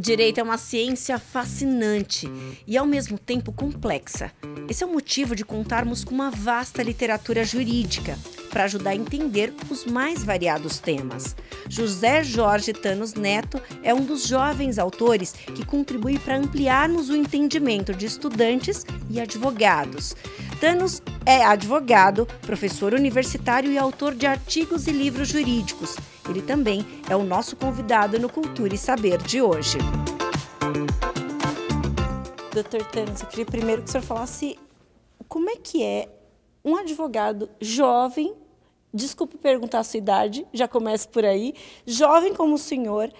O direito é uma ciência fascinante e, ao mesmo tempo, complexa. Esse é o motivo de contarmos com uma vasta literatura jurídica para ajudar a entender os mais variados temas. José Jorge Tanos Neto é um dos jovens autores que contribui para ampliarmos o entendimento de estudantes e advogados. Tanos é advogado, professor universitário e autor de artigos e livros jurídicos ele também é o nosso convidado no Cultura e Saber de hoje. Doutor Tânis, eu queria primeiro que o senhor falasse como é que é um advogado jovem, desculpe perguntar a sua idade, já começo por aí, jovem como o senhor,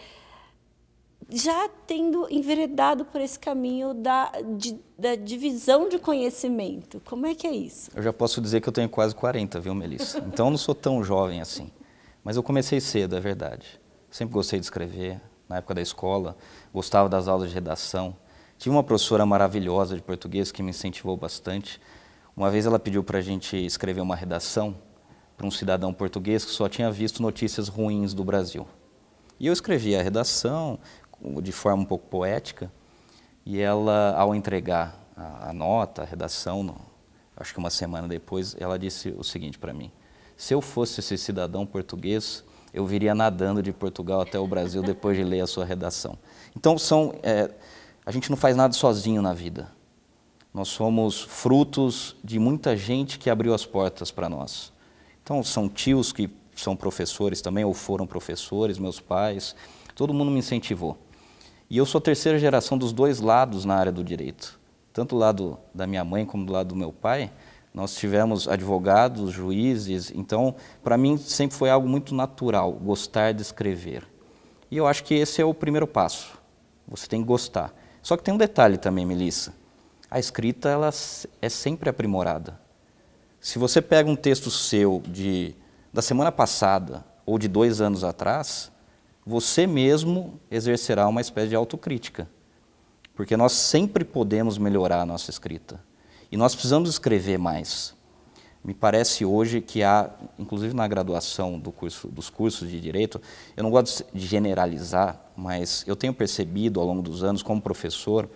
já tendo enveredado por esse caminho da, de, da divisão de conhecimento. Como é que é isso? Eu já posso dizer que eu tenho quase 40, viu, Melissa? Então, eu não sou tão jovem assim. Mas eu comecei cedo, é verdade. Sempre gostei de escrever, na época da escola, gostava das aulas de redação. Tive uma professora maravilhosa de português que me incentivou bastante. Uma vez ela pediu para a gente escrever uma redação para um cidadão português que só tinha visto notícias ruins do Brasil. E eu escrevi a redação de forma um pouco poética, e ela, ao entregar a, nota, a redação, acho que uma semana depois, ela disse o seguinte para mim: se eu fosse esse cidadão português, eu viria nadando de Portugal até o Brasil depois de ler a sua redação. Então, são, é, a gente não faz nada sozinho na vida. Nós somos frutos de muita gente que abriu as portas para nós. Então, são tios que são professores também, ou foram professores, meus pais, todo mundo me incentivou. E eu sou a terceira geração dos dois lados na área do direito, tanto do lado da minha mãe como do lado do meu pai. Nós tivemos advogados, juízes, então para mim sempre foi algo muito natural gostar de escrever. E eu acho que esse é o primeiro passo. Você tem que gostar. Só que tem um detalhe também, Melissa. A escrita ela é sempre aprimorada. Se você pega um texto seu de da semana passada ou de dois anos atrás, você mesmo exercerá uma espécie de autocrítica, porque nós sempre podemos melhorar a nossa escrita. E nós precisamos escrever mais. Me parece hoje que há, inclusive na graduação do curso, dos cursos de direito, eu não gosto de generalizar, mas eu tenho percebido ao longo dos anos, como professor,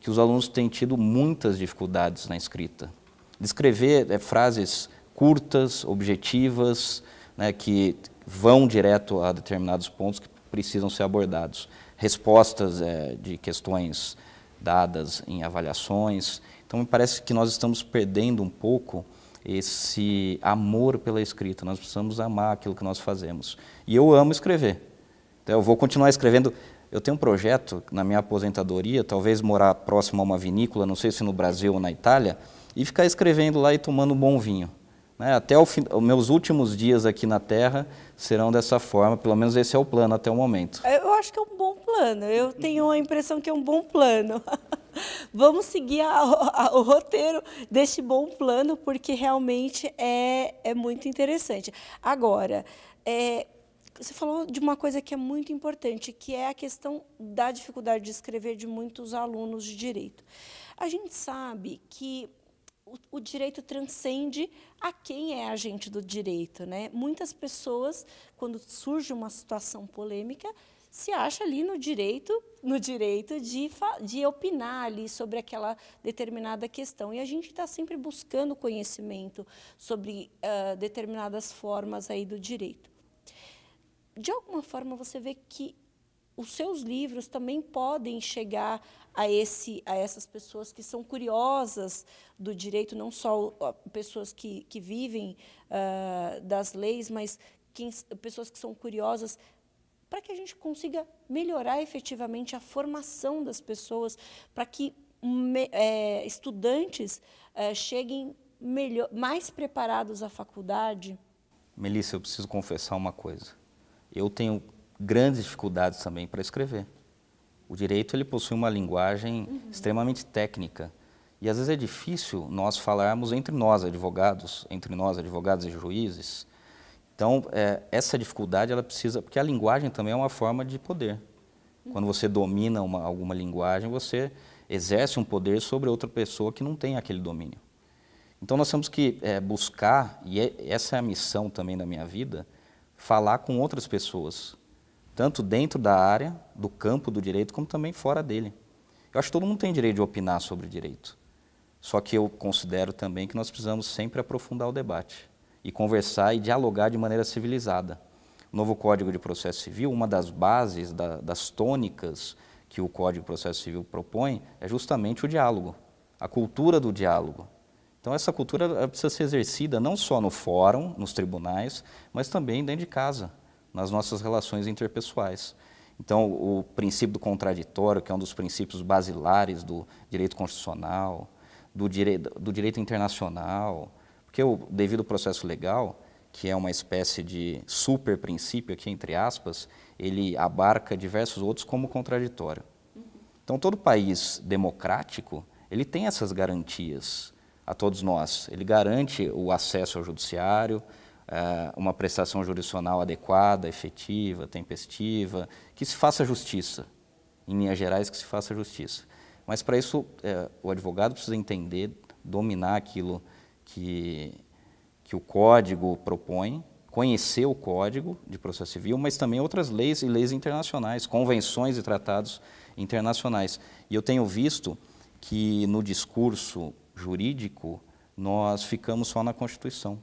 que os alunos têm tido muitas dificuldades na escrita. Descrever escrever é, frases curtas, objetivas, né, que vão direto a determinados pontos que precisam ser abordados. Respostas é, de questões dadas em avaliações. Então me parece que nós estamos perdendo um pouco esse amor pela escrita. Nós precisamos amar aquilo que nós fazemos. E eu amo escrever. Então eu vou continuar escrevendo. Eu tenho um projeto na minha aposentadoria, talvez morar próximo a uma vinícola, não sei se no Brasil ou na Itália, e ficar escrevendo lá e tomando um bom vinho. Né? Até os meus últimos dias aqui na Terra serão dessa forma, pelo menos esse é o plano até o momento. Eu acho que é um bom plano, eu tenho a impressão que é um bom plano. vamos seguir a, a, o roteiro deste bom plano, porque realmente é, é muito interessante. Agora, é, você falou de uma coisa que é muito importante, que é a questão da dificuldade de escrever de muitos alunos de direito. A gente sabe que o, o direito transcende a quem é agente do direito, né? Muitas pessoas, quando surge uma situação polêmica, se acha ali no direito no direito de, de opinar ali sobre aquela determinada questão. E a gente está sempre buscando conhecimento sobre uh, determinadas formas aí do direito. De alguma forma, você vê que os seus livros também podem chegar a, esse, a essas pessoas que são curiosas do direito, não só pessoas que, que vivem uh, das leis, mas quem, pessoas que são curiosas para que a gente consiga melhorar efetivamente a formação das pessoas, para que é, estudantes é, cheguem melhor, mais preparados à faculdade? Melissa, eu preciso confessar uma coisa. Eu tenho grandes dificuldades também para escrever. O direito ele possui uma linguagem uhum. extremamente técnica e às vezes é difícil nós falarmos entre nós advogados, entre nós advogados e juízes, então, é, essa dificuldade, ela precisa... Porque a linguagem também é uma forma de poder. Quando você domina uma, alguma linguagem, você exerce um poder sobre outra pessoa que não tem aquele domínio. Então, nós temos que é, buscar, e é, essa é a missão também da minha vida, falar com outras pessoas, tanto dentro da área, do campo do direito, como também fora dele. Eu acho que todo mundo tem direito de opinar sobre direito. Só que eu considero também que nós precisamos sempre aprofundar o debate e conversar e dialogar de maneira civilizada. O novo Código de Processo Civil, uma das bases da, das tônicas que o Código de Processo Civil propõe é justamente o diálogo, a cultura do diálogo. Então essa cultura precisa ser exercida não só no fórum, nos tribunais, mas também dentro de casa, nas nossas relações interpessoais. Então o princípio do contraditório, que é um dos princípios basilares do direito constitucional, do, do direito internacional, porque o devido processo legal, que é uma espécie de super princípio aqui, entre aspas, ele abarca diversos outros como contraditório. Então, todo país democrático, ele tem essas garantias a todos nós. Ele garante o acesso ao judiciário, eh, uma prestação jurisdicional adequada, efetiva, tempestiva, que se faça justiça. Em linhas gerais, que se faça justiça. Mas para isso, eh, o advogado precisa entender, dominar aquilo que, que o código propõe, conhecer o código de processo civil, mas também outras leis e leis internacionais, convenções e tratados internacionais. E eu tenho visto que no discurso jurídico nós ficamos só na Constituição.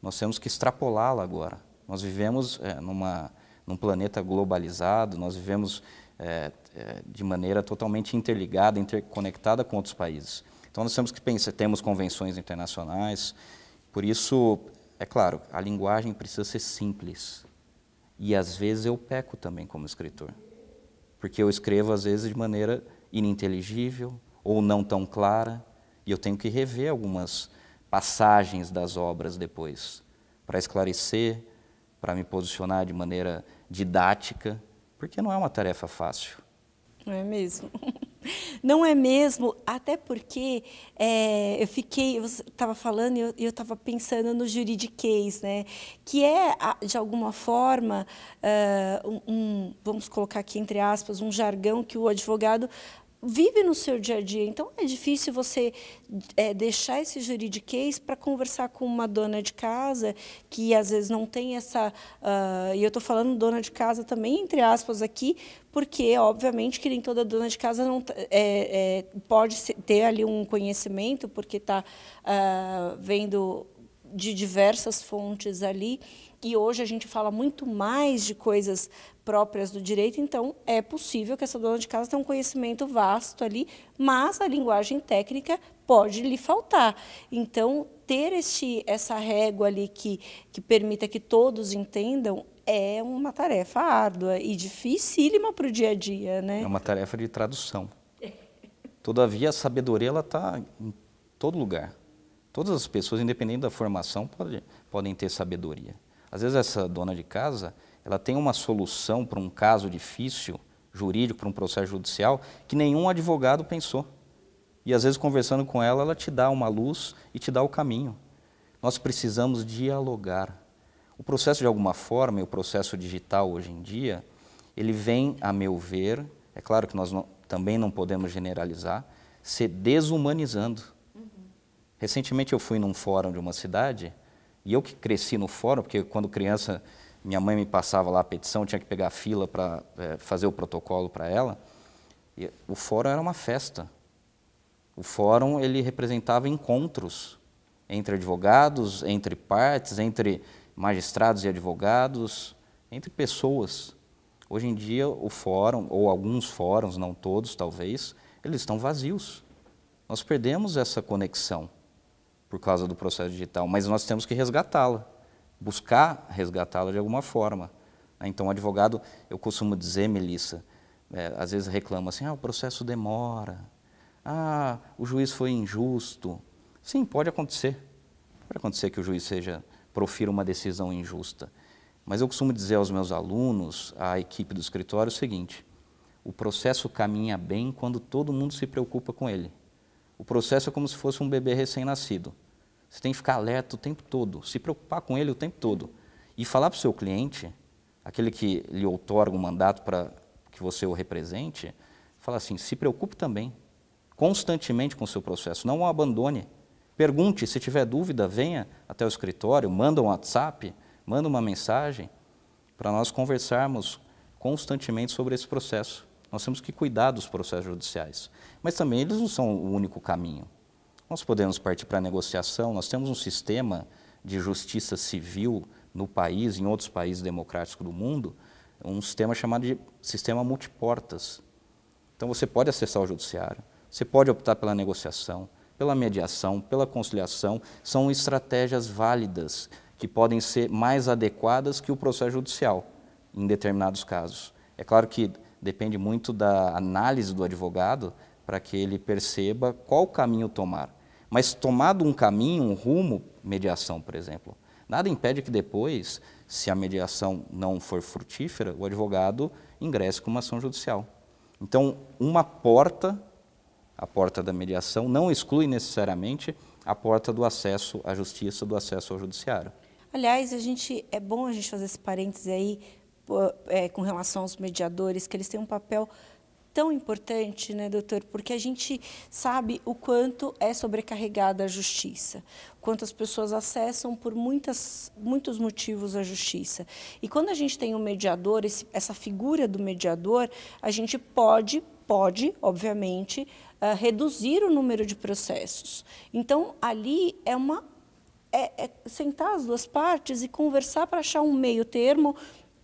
Nós temos que extrapolá-la agora. Nós vivemos é, numa, num planeta globalizado, nós vivemos é, é, de maneira totalmente interligada, interconectada com outros países. Então nós temos que pensar, temos convenções internacionais, por isso, é claro, a linguagem precisa ser simples. E às vezes eu peco também como escritor, porque eu escrevo às vezes de maneira ininteligível ou não tão clara, e eu tenho que rever algumas passagens das obras depois, para esclarecer, para me posicionar de maneira didática, porque não é uma tarefa fácil. Não é mesmo? Não é mesmo? Até porque é, eu fiquei, eu estava falando e eu estava pensando no juridiquês, né? Que é, de alguma forma, uh, um, vamos colocar aqui entre aspas, um jargão que o advogado vive no seu dia a dia. Então é difícil você é, deixar esse juridiquês para conversar com uma dona de casa que às vezes não tem essa. Uh, e eu estou falando dona de casa também, entre aspas, aqui, porque obviamente que nem toda dona de casa não é, é, pode ter ali um conhecimento, porque está uh, ah, vendo de diversas fontes ali. E hoje a gente fala muito mais de coisas próprias do direito, então é possível que essa dona de casa tenha um conhecimento vasto ali, mas a linguagem técnica pode lhe faltar. Então, ter este, essa régua ali que, que permita que todos entendam é uma tarefa árdua e dificílima para o dia a dia, né? É uma tarefa de tradução. Todavia, a sabedoria ela está em todo lugar. Todas as pessoas, independente da formação, podem, podem ter sabedoria. Às vezes, essa dona de casa, ela tem uma solução para um caso difícil, jurídico, para um processo judicial, que nenhum advogado pensou. E às vezes conversando com ela, ela te dá uma luz e te dá o caminho. Nós precisamos dialogar. O processo de alguma forma, e o processo digital hoje em dia, ele vem, a meu ver, é claro que nós não, também não podemos generalizar, se desumanizando. Uhum. Recentemente eu fui num fórum de uma cidade, e eu que cresci no fórum, porque quando criança minha mãe me passava lá a petição, tinha que pegar a fila para é, fazer o protocolo para ela. E o fórum era uma festa. O fórum ele representava encontros entre advogados, entre partes, entre magistrados e advogados, entre pessoas. Hoje em dia, o fórum, ou alguns fóruns, não todos talvez, eles estão vazios. Nós perdemos essa conexão por causa do processo digital, mas nós temos que resgatá-la buscar resgatá-la de alguma forma. Ah, então, o advogado, eu costumo dizer, Melissa, é, às vezes reclama assim, ah, o processo demora, ah, o juiz foi injusto. Sim, pode acontecer. Pode acontecer que o juiz seja profira uma decisão injusta. Mas eu costumo dizer aos meus alunos, à equipe do escritório, o seguinte: o processo caminha bem quando todo mundo se preocupa com ele. O processo é como se fosse um bebê recém-nascido. Você tem que ficar alerta o tempo todo, se preocupar com ele o tempo todo. E falar para o seu cliente, aquele que lhe outorga um mandato para que você o represente, fala assim, se preocupe também, constantemente com o seu processo, não o abandone. Pergunte, se tiver dúvida, venha até o escritório, manda um WhatsApp, manda uma mensagem para nós conversarmos constantemente sobre esse processo. Nós temos que cuidar dos processos judiciais. Mas também eles não são o único caminho. Nós podemos partir para a negociação, nós temos um sistema de justiça civil no país, em outros países democráticos do mundo, um sistema chamado de sistema multiportas. Então você pode acessar o judiciário, você pode optar pela negociação, pela mediação, pela conciliação, são estratégias válidas que podem ser mais adequadas que o processo judicial em determinados casos. É claro que depende muito da análise do advogado para que ele perceba qual caminho tomar mas tomado um caminho, um rumo, mediação, por exemplo, nada impede que depois, se a mediação não for frutífera, o advogado ingresse com uma ação judicial. Então, uma porta, a porta da mediação, não exclui necessariamente a porta do acesso à justiça, do acesso ao judiciário. Aliás, a gente é bom a gente fazer esse parêntese aí é, com relação aos mediadores, que eles têm um papel tão importante, né, doutor? Porque a gente sabe o quanto é sobrecarregada a justiça, quantas pessoas acessam por muitas, muitos motivos a justiça. E quando a gente tem um mediador, esse, essa figura do mediador, a gente pode, pode, obviamente, uh, reduzir o número de processos. Então, ali é uma é, é sentar as duas partes e conversar para achar um meio termo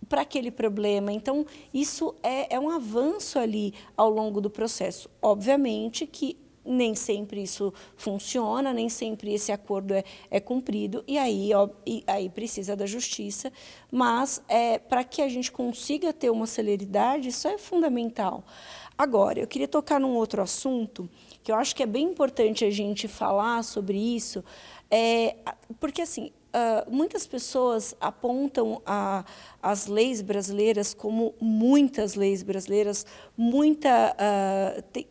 para aquele problema. Então, isso é, é um avanço ali ao longo do processo. Obviamente que nem sempre isso funciona, nem sempre esse acordo é, é cumprido, e aí, ó, e aí precisa da justiça. Mas é, para que a gente consiga ter uma celeridade, isso é fundamental. Agora, eu queria tocar num outro assunto, que eu acho que é bem importante a gente falar sobre isso, é, porque assim, ah, muitas pessoas apontam a, as leis brasileiras como muitas leis brasileiras, muita uh, tem,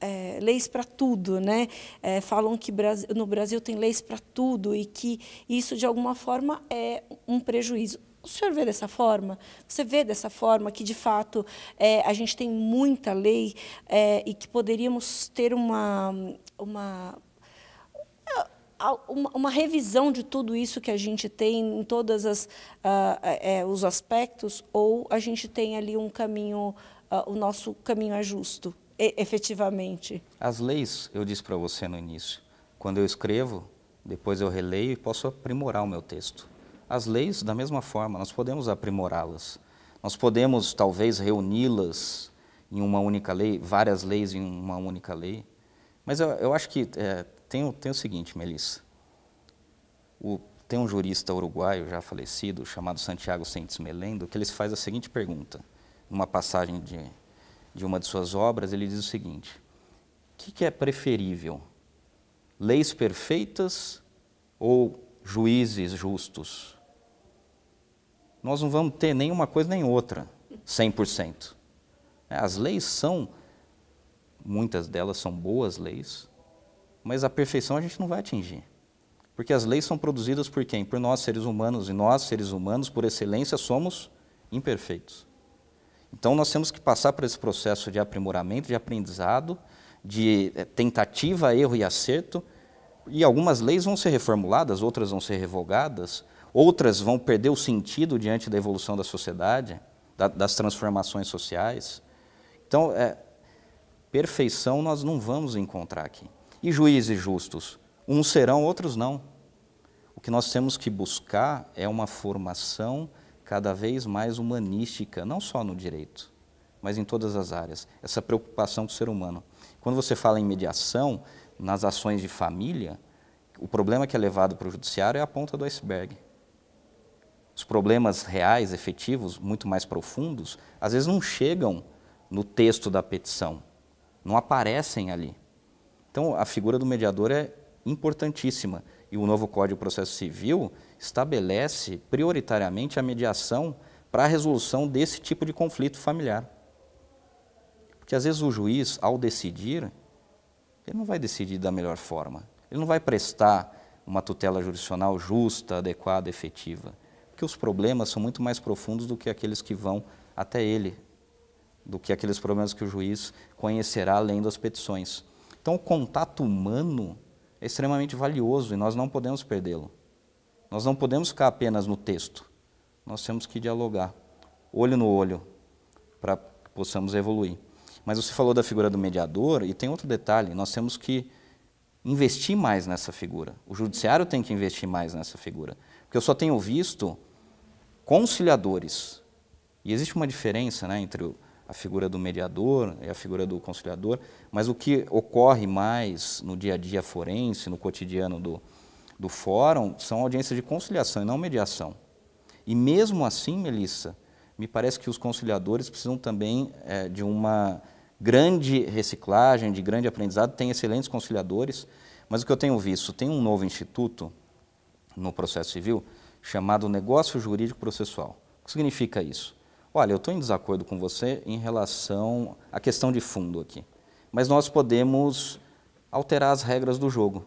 é, leis para tudo, né? É, falam que no Brasil tem leis para tudo e que isso de alguma forma é um prejuízo. O senhor vê dessa forma? Você vê dessa forma que, de fato, é, a gente tem muita lei é, e que poderíamos ter uma, uma uma revisão de tudo isso que a gente tem em todos uh, ah, é, é, os aspectos, ou a gente tem ali um caminho, uh, o nosso caminho é justo, e, efetivamente? As leis, eu disse para você no início, quando eu escrevo, depois eu releio e posso aprimorar o meu texto. As leis, da mesma forma, nós podemos aprimorá-las. Nós podemos, talvez, reuni-las em uma única lei, várias leis em uma única lei. Mas eu, eu acho que é, tem, tem o seguinte, Melissa. O, tem um jurista uruguaio já falecido, chamado Santiago Sentes Melendo, que ele faz a seguinte pergunta. uma passagem de, de uma de suas obras, ele diz o seguinte: O que, que é preferível? Leis perfeitas ou juízes justos? Nós não vamos ter nenhuma coisa nem outra, 100%. As leis são, muitas delas são boas leis, mas a perfeição a gente não vai atingir. Porque as leis são produzidas por quem? Por nós, seres humanos, e nós, seres humanos, por excelência, somos imperfeitos. Então nós temos que passar por esse processo de aprimoramento, de aprendizado, de eh, tentativa, erro e acerto, e algumas leis vão ser reformuladas, outras vão ser revogadas, outras vão perder o sentido diante da evolução da sociedade, das transformações sociais. Então, é, perfeição nós não vamos encontrar aqui. E juízes justos? Uns serão, outros não. O que nós temos que buscar é uma formação cada vez mais humanística, não só no direito, mas em todas as áreas. Essa preocupação com o ser humano. Quando você fala em mediação, nas ações de família, o problema que é levado para o judiciário é a ponta do iceberg. Os problemas reais, efetivos, muito mais profundos, às vezes não chegam no texto da petição, não aparecem ali. Então, a figura do mediador é importantíssima. E o novo Código de Processo Civil estabelece prioritariamente a mediação para a resolução desse tipo de conflito familiar. Porque às vezes o juiz, ao decidir, ele não vai decidir da melhor forma. Ele não vai prestar uma tutela jurisdicional justa, adequada, efetiva. Porque os problemas são muito mais profundos do que aqueles que vão até ele, do que aqueles problemas que o juiz conhecerá além das petições. Então, o contato humano é extremamente valioso e nós não podemos perdê-lo. Nós não podemos ficar apenas no texto. Nós temos que dialogar, olho no olho, para que possamos evoluir. Mas você falou da figura do mediador e tem outro detalhe: nós temos que investir mais nessa figura. O judiciário tem que investir mais nessa figura. Porque eu só tenho visto conciliadores. E existe uma diferença né, entre o a figura do mediador e a figura do conciliador, mas o que ocorre mais no dia a dia forense, no cotidiano do, do fórum, são audiências de conciliação e não mediação. E mesmo assim, Melissa, me parece que os conciliadores precisam também é, de uma grande reciclagem, de grande aprendizado, tem excelentes conciliadores, mas o que eu tenho visto, tem um novo instituto no processo civil chamado Negócio Jurídico Processual. O que significa isso? olha, eu estou em desacordo com você em relação à questão de fundo aqui, mas nós podemos alterar as regras do jogo.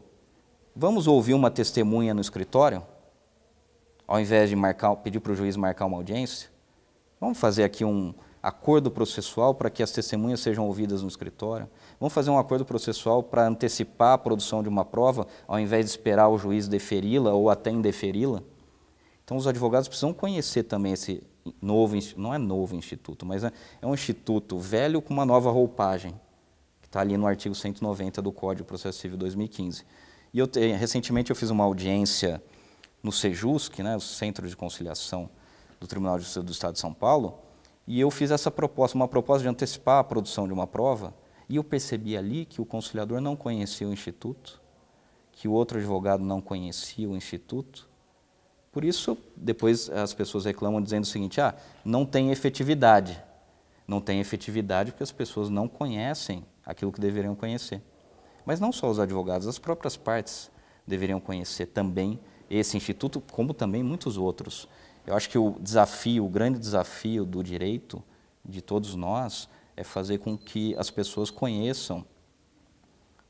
Vamos ouvir uma testemunha no escritório, ao invés de marcar, pedir para o juiz marcar uma audiência? Vamos fazer aqui um acordo processual para que as testemunhas sejam ouvidas no escritório? Vamos fazer um acordo processual para antecipar a produção de uma prova, ao invés de esperar o juiz deferi-la ou até indeferi-la? Então, os advogados precisam conhecer também esse, novo, não é novo instituto, mas é, é um instituto velho com uma nova roupagem, que está ali no artigo 190 do Código Processo Civil 2015. E eu recentemente eu fiz uma audiência no Sejusc, né, o Centro de Conciliação do Tribunal de Justiça do Estado de São Paulo, e eu fiz essa proposta, uma proposta de antecipar a produção de uma prova, e eu percebi ali que o conciliador não conhecia o instituto, que o outro advogado não conhecia o instituto, por isso, depois as pessoas reclamam dizendo o seguinte: ah, não tem efetividade. Não tem efetividade porque as pessoas não conhecem aquilo que deveriam conhecer. Mas não só os advogados, as próprias partes deveriam conhecer também esse instituto, como também muitos outros. Eu acho que o desafio, o grande desafio do direito de todos nós é fazer com que as pessoas conheçam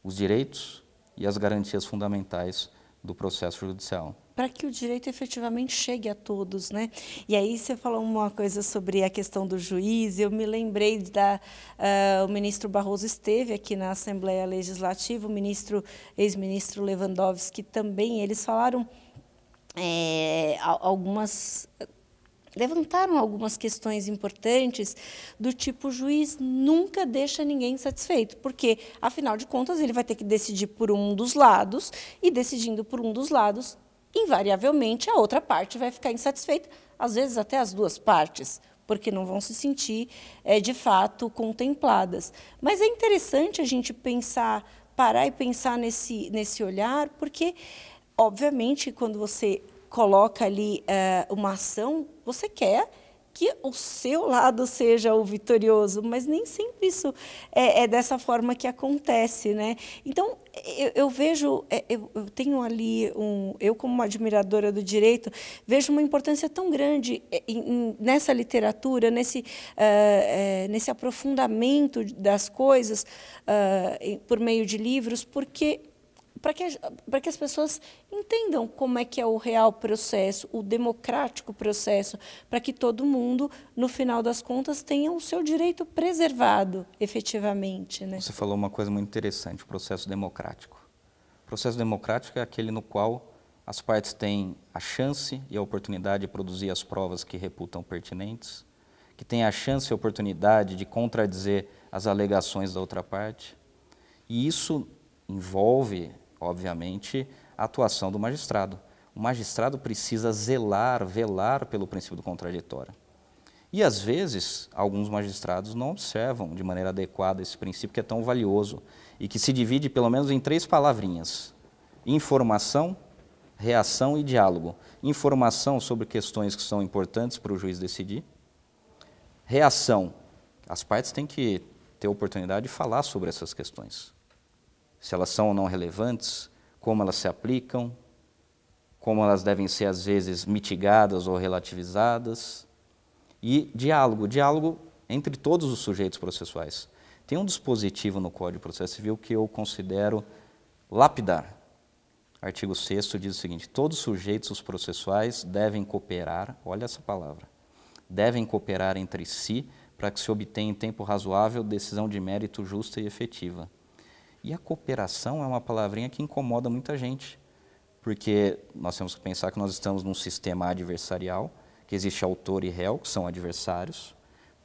os direitos e as garantias fundamentais do processo judicial para que o direito efetivamente chegue a todos, né? E aí você falou uma coisa sobre a questão do juiz. Eu me lembrei da uh, o ministro Barroso esteve aqui na Assembleia Legislativa, o ministro ex-ministro Lewandowski também. Eles falaram é, algumas levantaram algumas questões importantes do tipo o juiz nunca deixa ninguém satisfeito, porque afinal de contas ele vai ter que decidir por um dos lados e decidindo por um dos lados invariavelmente a outra parte vai ficar insatisfeita, às vezes até as duas partes, porque não vão se sentir é, de fato contempladas. Mas é interessante a gente pensar, parar e pensar nesse, nesse olhar, porque, obviamente, quando você coloca ali é, uma ação, você quer que o seu lado seja o vitorioso, mas nem sempre isso é, é dessa forma que acontece, né? Então eu, eu vejo, é, eu, eu, tenho ali um, eu como uma admiradora do direito vejo uma importância tão grande nessa literatura, nesse uh, nesse aprofundamento das coisas uh, por meio de livros, porque para que, que as pessoas entendam como é que é o real processo, o democrático processo, para que todo mundo, no final das contas, tenha o seu direito preservado, efetivamente. Né? Você falou uma coisa muito interessante, o processo democrático. O processo democrático é aquele no qual as partes têm a chance e a oportunidade de produzir as provas que reputam pertinentes, que têm a chance e a oportunidade de contradizer as alegações da outra parte. E isso envolve obviamente, a atuação do magistrado. O magistrado precisa zelar, velar pelo princípio do contraditório. E às vezes, alguns magistrados não observam de maneira adequada esse princípio que é tão valioso e que se divide pelo menos em três palavrinhas: informação, reação e diálogo. Informação sobre questões que são importantes para o juiz decidir. Reação. As partes têm que ter oportunidade de falar sobre essas questões se elas são ou não relevantes, como elas se aplicam, como elas devem ser às vezes mitigadas ou relativizadas. E diálogo, diálogo entre todos os sujeitos processuais. Tem um dispositivo no Código de Processo Civil que eu considero lapidar. Artigo 6 diz o seguinte: todos os sujeitos os processuais devem cooperar, olha essa palavra, devem cooperar entre si para que se obtenha em tempo razoável decisão de mérito justa e efetiva. E a cooperação é uma palavrinha que incomoda muita gente, porque nós temos que pensar que nós estamos num sistema adversarial, que existe autor e réu, que são adversários,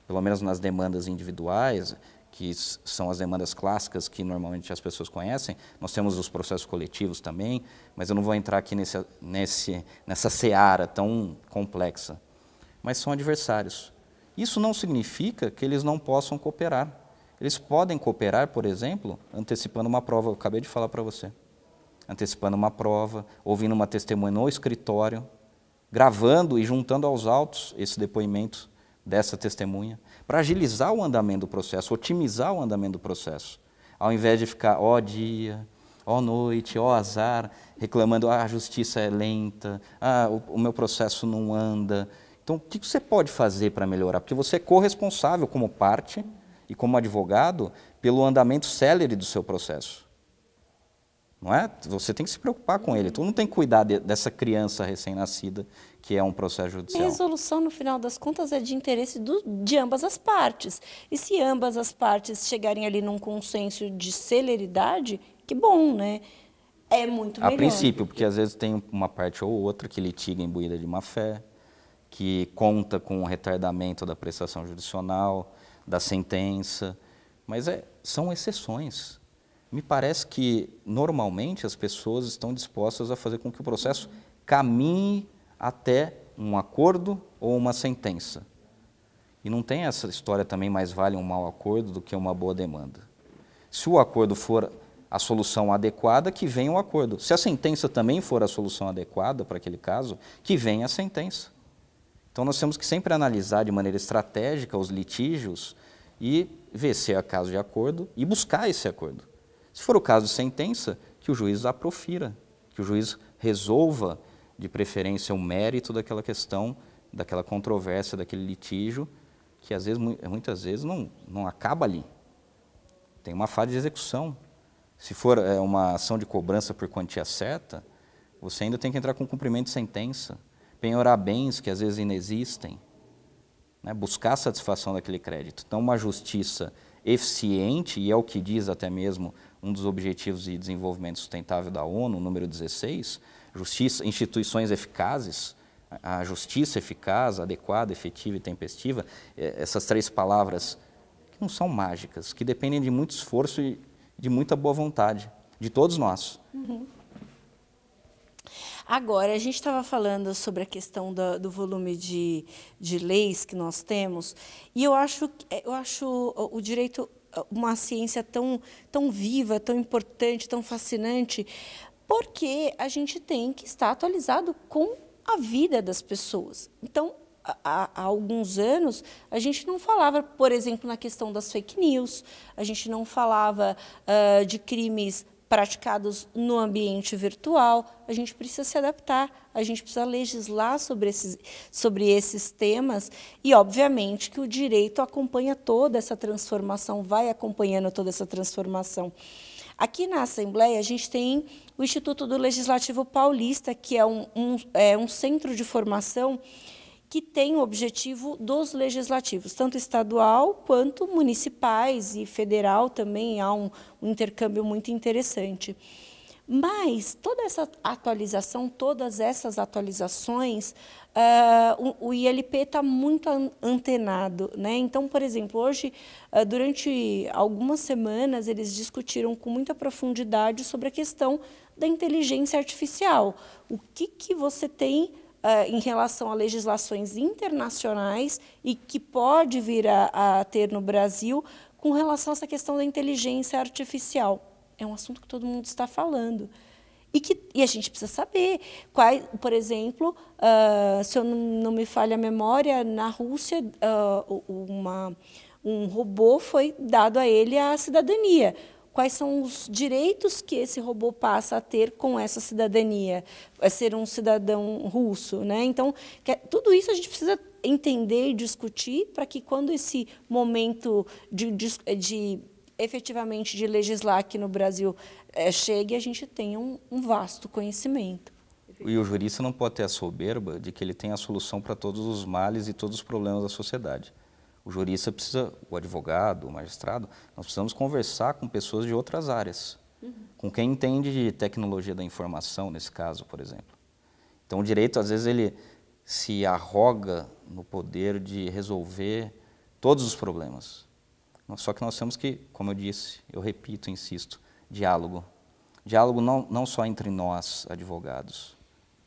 pelo menos nas demandas individuais, que são as demandas clássicas que normalmente as pessoas conhecem. Nós temos os processos coletivos também, mas eu não vou entrar aqui nesse, nesse, nessa seara tão complexa. Mas são adversários. Isso não significa que eles não possam cooperar. Eles podem cooperar, por exemplo, antecipando uma prova, eu acabei de falar para você. Antecipando uma prova, ouvindo uma testemunha no escritório, gravando e juntando aos autos esse depoimento dessa testemunha, para agilizar o andamento do processo, otimizar o andamento do processo, ao invés de ficar ó dia, ó noite, ó azar, reclamando ah, a justiça é lenta, ah, o, o meu processo não anda. Então, o que você pode fazer para melhorar? Porque você é corresponsável como parte e como advogado pelo andamento célere do seu processo. Não é? Você tem que se preocupar com ele. Tu não tem que cuidar de, dessa criança recém-nascida que é um processo judicial. A resolução, no final das contas, é de interesse do, de ambas as partes. E se ambas as partes chegarem ali num consenso de celeridade, que bom, né? É muito melhor. A princípio, porque às vezes tem uma parte ou outra que litiga imbuída de má fé, que conta com o retardamento da prestação judicial, da sentença, mas é, são exceções. Me parece que normalmente as pessoas estão dispostas a fazer com que o processo caminhe até um acordo ou uma sentença. E não tem essa história também mais vale um mau acordo do que uma boa demanda. Se o acordo for a solução adequada, que venha o acordo. Se a sentença também for a solução adequada para aquele caso, que venha a sentença. Então nós temos que sempre analisar de maneira estratégica os litígios e ver se é caso de acordo e buscar esse acordo. Se for o caso de sentença, que o juiz aprofira, que o juiz resolva de preferência o mérito daquela questão, daquela controvérsia, daquele litígio, que às vezes, muitas vezes não, não acaba ali. Tem uma fase de execução. Se for é, uma ação de cobrança por quantia certa, você ainda tem que entrar com cumprimento de sentença penhorar bens que às vezes inexistem, né? buscar a satisfação daquele crédito. Então, uma justiça eficiente, e é o que diz até mesmo um dos Objetivos de Desenvolvimento Sustentável da ONU, número 16, justiça, instituições eficazes, a justiça eficaz, adequada, efetiva e tempestiva, é, essas três palavras que não são mágicas, que dependem de muito esforço e de muita boa vontade, de todos nós. Uhum. Agora, a gente estava falando sobre a questão do, do volume de, de leis que nós temos, e eu acho, é, eu acho o direito uma ciência tão, tão viva, tão importante, tão fascinante, porque a gente tem que estar atualizado com a vida das pessoas. Então, há, há, alguns anos, a gente não falava, por exemplo, na questão das fake news, a gente não falava uh, de crimes praticados no ambiente virtual, a gente precisa se adaptar, a gente precisa legislar sobre esses, sobre esses temas e, obviamente, que o direito acompanha toda essa transformação, vai acompanhando toda essa transformação. Aqui na Assembleia, a gente tem o Instituto do Legislativo Paulista, que é um, um, é um centro de formação que tem o objetivo dos legislativos, tanto estadual quanto municipais e federal também há um, um intercâmbio muito interessante. Mas toda essa atualização, todas essas atualizações, uh, o, o, ILP está muito antenado. Né? Então, por exemplo, hoje, uh, durante algumas semanas, eles discutiram com muita profundidade sobre a questão da inteligência artificial. O que, que você tem uh, em relação a legislações internacionais e que pode vir a, a ter no Brasil com relação a essa questão da inteligência artificial. É um assunto que todo mundo está falando. E, que, e a gente precisa saber quais, por exemplo, uh, se eu não, não, me falha a memória, na Rússia uh, uma, um robô foi dado a ele a cidadania quais são os direitos que esse robô passa a ter com essa cidadania, a ser um cidadão russo. Né? Então, é, tudo isso a gente precisa entender e discutir para que quando esse momento de, de, de efetivamente de legislar aqui no Brasil é, chegue, a gente tenha um, um, vasto conhecimento. E o jurista não pode ter a soberba de que ele tem a solução para todos os males e todos os problemas da sociedade o jurista precisa, o advogado, o magistrado, nós precisamos conversar com pessoas de outras áreas, uhum. com quem entende de tecnologia da informação, nesse caso, por exemplo. Então, o direito, às vezes, ele se arroga no poder de resolver todos os problemas. Só que nós temos que, como eu disse, eu repito, insisto, diálogo. Diálogo não, não só entre nós, advogados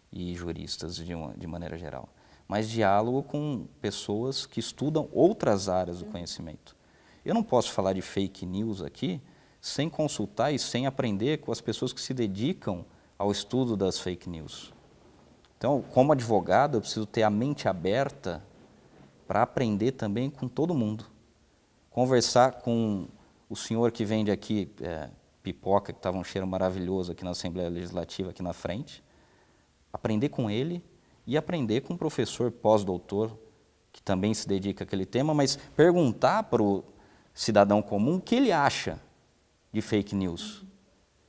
e juristas, de, uma, de maneira geral, mas diálogo com pessoas que estudam outras áreas do conhecimento. Eu não posso falar de fake news aqui sem consultar e sem aprender com as pessoas que se dedicam ao estudo das fake news. Então, como advogado, eu preciso ter a mente aberta para aprender também com todo mundo. Conversar com o senhor que vende aqui é, pipoca, que estava um cheiro maravilhoso aqui na Assembleia Legislativa, aqui na frente. Aprender com ele e aprender com um professor pós-doutor, que também se dedica àquele tema, mas perguntar para o cidadão comum o que ele acha de fake news.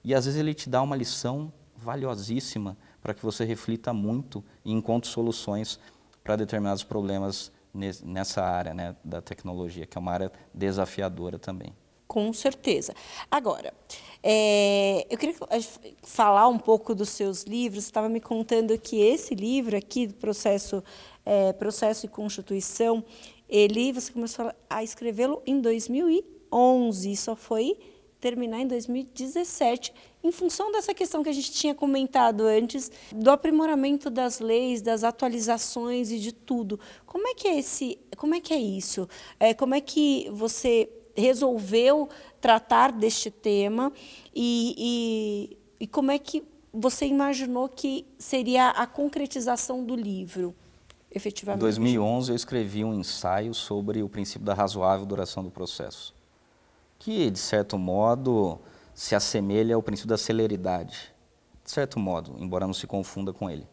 E às vezes ele te dá uma lição valiosíssima para que você reflita muito e encontre soluções para determinados problemas nessa área né, da tecnologia, que é uma área desafiadora também. Com certeza. Agora, é, eu queria falar um pouco dos seus livros. Você estava me contando que esse livro aqui, Processo, é, Processo e Constituição, ele, você começou a escrevê-lo em 2011 e só foi terminar em 2017, em função dessa questão que a gente tinha comentado antes, do aprimoramento das leis, das atualizações e de tudo. Como é que é, esse, como é, que é isso? É, como é que você resolveu tratar deste tema e, e, e como é que você imaginou que seria a concretização do livro, efetivamente? Em 2011, eu escrevi um ensaio sobre o princípio da razoável duração do processo, que, de certo modo, se assemelha ao princípio da celeridade, de certo modo, embora não se confunda com ele.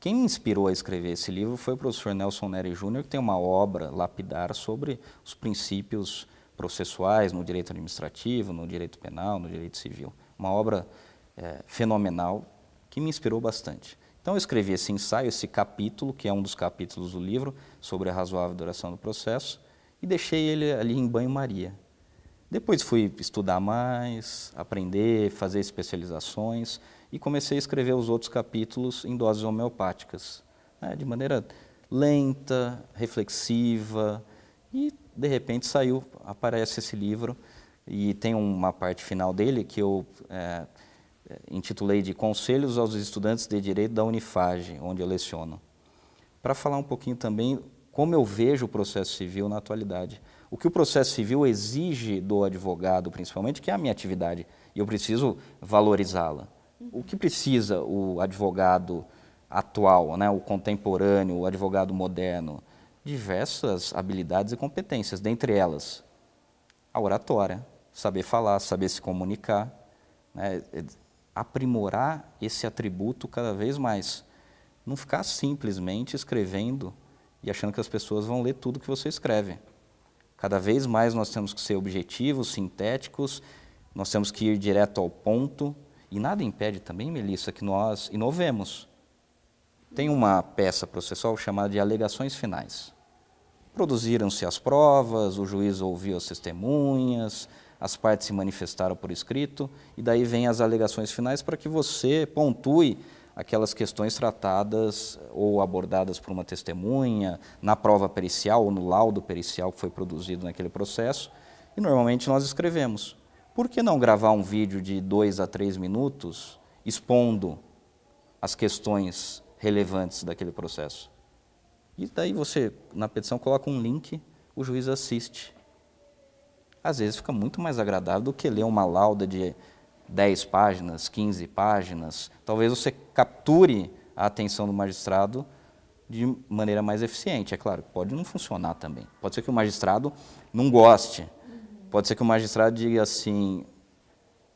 Quem me inspirou a escrever esse livro foi o professor Nelson Nery Júnior, que tem uma obra lapidar sobre os princípios processuais, no direito administrativo, no direito penal, no direito civil. Uma obra é, fenomenal que me inspirou bastante. Então eu escrevi esse ensaio, esse capítulo, que é um dos capítulos do livro, sobre a razoável duração do processo, e deixei ele ali em banho-maria. Depois fui estudar mais, aprender, fazer especializações e comecei a escrever os outros capítulos em doses homeopáticas, né, de maneira lenta, reflexiva, e de repente saiu, aparece esse livro e tem uma parte final dele que eu é, intitulei de Conselhos aos Estudantes de Direito da Unifage, onde eu leciono, para falar um pouquinho também como eu vejo o processo civil na atualidade. O que o processo civil exige do advogado, principalmente, que é a minha atividade, e eu preciso valorizá-la. Uhum. O que precisa o advogado atual, né, o contemporâneo, o advogado moderno? diversas habilidades e competências, dentre elas a oratória, saber falar, saber se comunicar, né? É, aprimorar esse atributo cada vez mais. Não ficar simplesmente escrevendo e achando que as pessoas vão ler tudo que você escreve. Cada vez mais nós temos que ser objetivos, sintéticos, nós temos que ir direto ao ponto. E nada impede também, Melissa, que nós inovemos. Tem uma peça processual chamada de alegações finais. Produziram-se as provas, o juiz ouviu as testemunhas, as partes se manifestaram por escrito, e daí vem as alegações finais para que você pontue aquelas questões tratadas ou abordadas por uma testemunha, na prova pericial ou no laudo pericial que foi produzido naquele processo, e normalmente nós escrevemos. Por que não gravar um vídeo de dois a três minutos expondo as questões relevantes daquele processo. E daí você, na petição, coloca um link, o juiz assiste. Às vezes fica muito mais agradável do que ler uma lauda de 10 páginas, 15 páginas. Talvez você capture a atenção do magistrado de maneira mais eficiente. É claro, pode não funcionar também. Pode ser que o magistrado não goste. Pode ser que o magistrado diga assim: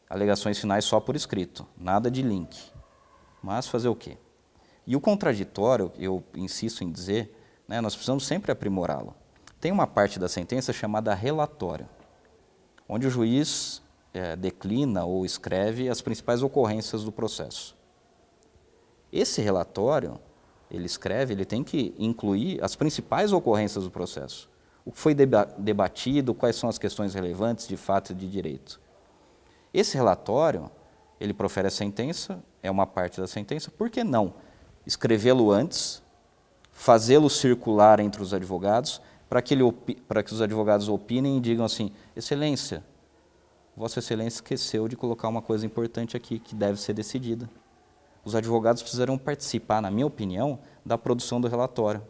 alegações finais só por escrito, nada de link. Mas fazer o quê? E o contraditório, eu insisto em dizer, né, nós precisamos sempre aprimorá-lo. Tem uma parte da sentença chamada relatório, onde o juiz é, declina ou escreve as principais ocorrências do processo. Esse relatório, ele escreve, ele tem que incluir as principais ocorrências do processo. O que foi debatido, quais são as questões relevantes de fato e de direito. Esse relatório, ele profere a sentença, é uma parte da sentença, por que não? escrevê-lo antes, fazê-lo circular entre os advogados, para que, ele para que os advogados opinem e digam assim: Excelência, Vossa Excelência esqueceu de colocar uma coisa importante aqui que deve ser decidida. Os advogados precisarão participar, na minha opinião, da produção do relatório.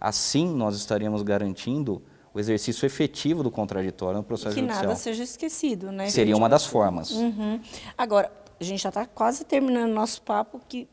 Assim, nós estaremos garantindo o exercício efetivo do contraditório no processo que judicial. Que nada seja esquecido, né? Seria uma das formas. Uhum. Agora, a gente já está quase terminando nosso papo, que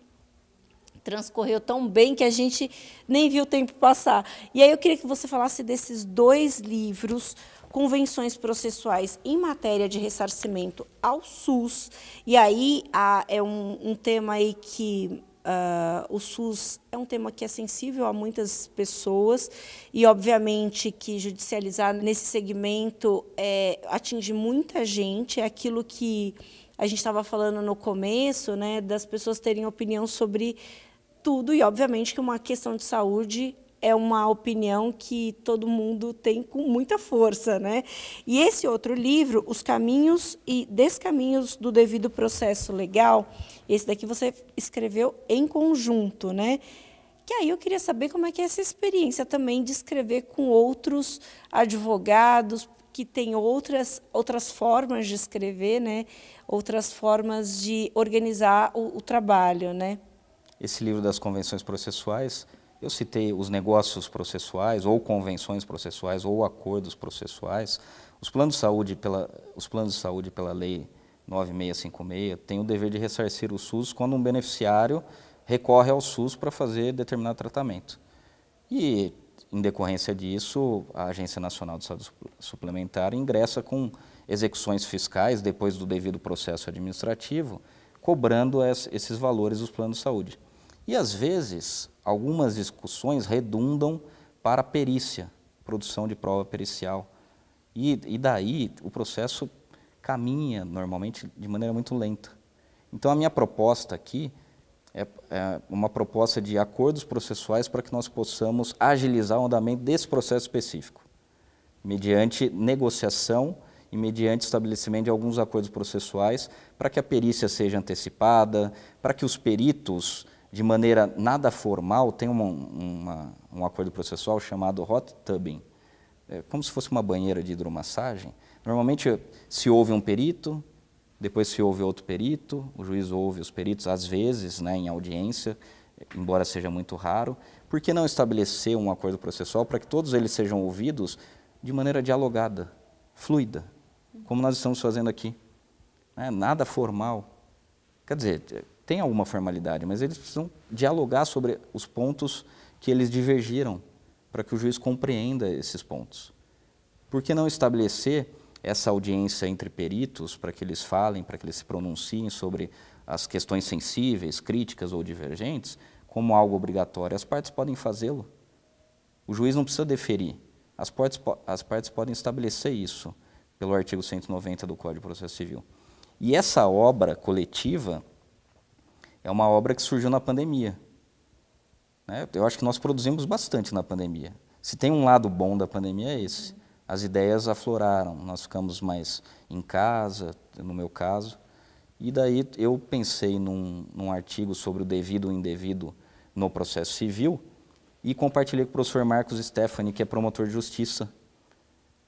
transcorreu tão bem que a gente nem viu o tempo passar. E aí eu queria que você falasse desses dois livros, Convenções Processuais em Matéria de Ressarcimento ao SUS, e aí é um, um, tema aí que. Uh, o SUS é um tema que é sensível a muitas pessoas e, obviamente, que judicializar nesse segmento é, atinge muita gente. É aquilo que a gente estava falando no começo, né, das pessoas terem opinião sobre tudo. E, obviamente, que uma questão de saúde é uma opinião que todo mundo tem com muita força, né? E esse outro livro, Os Caminhos e Descaminhos do Devido Processo Legal, esse daqui você escreveu em conjunto, né? Que aí eu queria saber como é que é essa experiência também de escrever com outros advogados que têm outras outras formas de escrever, né? Outras formas de organizar o, o trabalho, né? esse livro das convenções processuais, eu citei os negócios processuais, ou convenções processuais, ou acordos processuais. Os planos de saúde pela, os planos de saúde pela lei 9656 têm o dever de ressarcir o SUS quando um beneficiário recorre ao SUS para fazer determinado tratamento. E, em decorrência disso, a Agência Nacional de Saúde Suplementar ingressa com execuções fiscais, depois do devido processo administrativo, cobrando esses valores dos planos de saúde. E às vezes, algumas discussões redundam para perícia, produção de prova pericial. E, e daí o processo caminha normalmente de maneira muito lenta. Então a minha proposta aqui é, é uma proposta de acordos processuais para que nós possamos agilizar o andamento desse processo específico, mediante negociação e mediante estabelecimento de alguns acordos processuais para que a perícia seja antecipada, para que os peritos de maneira nada formal, tem uma, uma, um acordo processual chamado hot tubbing, é como se fosse uma banheira de hidromassagem. Normalmente se ouve um perito, depois se ouve outro perito, o juiz ouve os peritos, às vezes, né, em audiência, embora seja muito raro. Por que não estabelecer um acordo processual para que todos eles sejam ouvidos de maneira dialogada, fluida, como nós estamos fazendo aqui? Né, nada formal. Quer dizer, tem alguma formalidade, mas eles precisam dialogar sobre os pontos que eles divergiram para que o juiz compreenda esses pontos. Por que não estabelecer essa audiência entre peritos para que eles falem, para que eles se pronunciem sobre as questões sensíveis, críticas ou divergentes, como algo obrigatório? As partes podem fazê-lo. O juiz não precisa deferir. As partes, as partes podem estabelecer isso pelo artigo 190 do Código de Processo Civil. E essa obra coletiva é uma obra que surgiu na pandemia. Né? Eu acho que nós produzimos bastante na pandemia. Se tem um lado bom da pandemia, é esse. As ideias afloraram, nós ficamos mais em casa, no meu caso. E daí eu pensei num, num artigo sobre o devido e o indevido no processo civil e compartilhei com o professor Marcos Stephanie, que é promotor de justiça.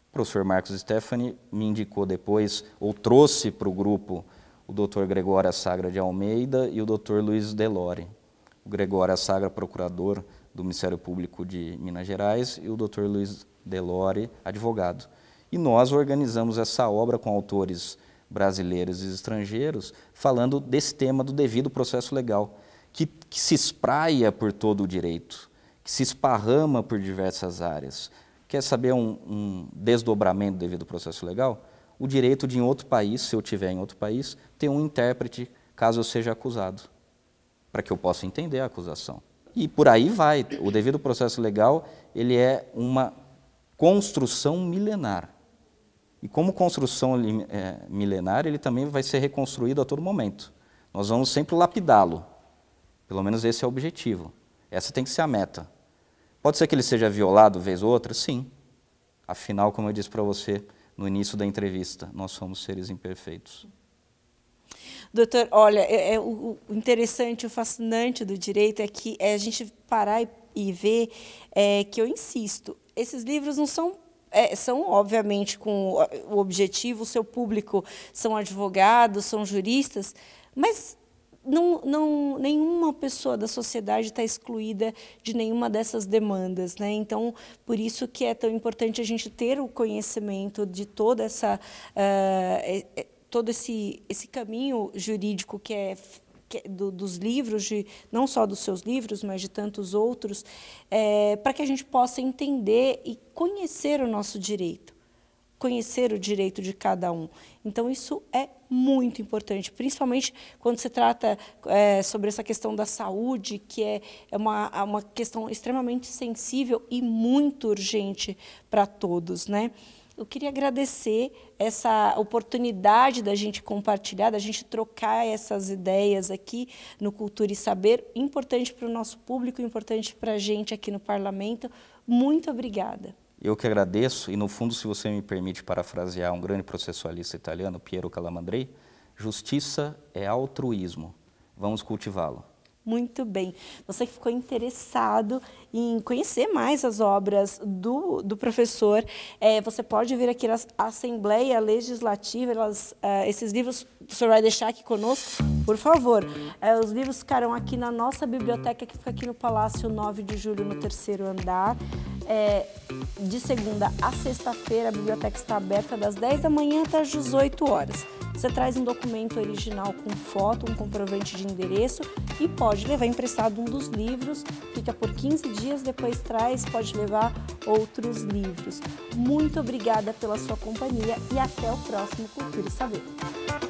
O professor Marcos Stephanie me indicou depois, ou trouxe para o grupo o Dr. Gregório Sagra de Almeida e o Dr. Luiz Delore. O Gregório Sagra, procurador do Ministério Público de Minas Gerais, e o Dr. Luiz Delore, advogado. E nós organizamos essa obra com autores brasileiros e estrangeiros, falando desse tema do devido processo legal, que, que se espraia por todo o direito, que se esparrama por diversas áreas. Quer saber um, um desdobramento do devido processo legal? o direito de, em outro país, se eu tiver em outro país, ter um intérprete caso eu seja acusado, para que eu possa entender a acusação. E por aí vai. O devido processo legal ele é uma construção milenar. E como construção é, milenar, ele também vai ser reconstruído a todo momento. Nós vamos sempre lapidá-lo. Pelo menos esse é o objetivo. Essa tem que ser a meta. Pode ser que ele seja violado vez ou outra? Sim. Afinal, como eu disse para você, no início da entrevista. Nós somos seres imperfeitos. Doutor, olha, é, é, o interessante, o fascinante do direito é que é a gente parar e, e ver é, que eu insisto, esses livros não são é, são, obviamente, com o objetivo, o seu público são advogados, são juristas, mas não, não, nenhuma pessoa da sociedade está excluída de nenhuma dessas demandas, né? Então, por isso que é tão importante a gente ter o conhecimento de toda essa, uh, todo esse, esse caminho jurídico é que é do, dos livros, de, não só dos seus livros, mas de tantos outros, é, para que a gente possa entender e conhecer o nosso direito conhecer o direito de cada um. Então, isso é muito importante, principalmente quando se trata é, sobre essa questão da saúde, que é, é uma, é uma questão extremamente sensível e muito urgente para todos, né? Eu queria agradecer essa oportunidade da gente compartilhar, da gente trocar essas ideias aqui no Cultura e Saber, importante para o nosso público, importante para a gente aqui no Parlamento. Muito obrigada. Eu que agradeço, e no fundo, se você me permite parafrasear um grande processualista italiano, Piero Calamandrei, justiça é altruísmo. Vamos cultivá-lo. Muito bem. Você que ficou interessado em conhecer mais as obras do, do professor, é, você pode vir aqui na Assembleia Legislativa, elas, é, esses livros, o senhor vai deixar aqui conosco, por favor. É, os livros ficarão aqui na nossa biblioteca, que fica aqui no Palácio 9 de Julho, no terceiro andar. É, de segunda a sexta-feira, a biblioteca está aberta das 10 da manhã até as 18 horas. Você traz um documento original com foto, um comprovante de endereço e pode levar emprestado um dos livros, fica por 15 dias, depois traz, pode levar outros livros. Muito obrigada pela sua companhia e até o próximo Cultura e Saber.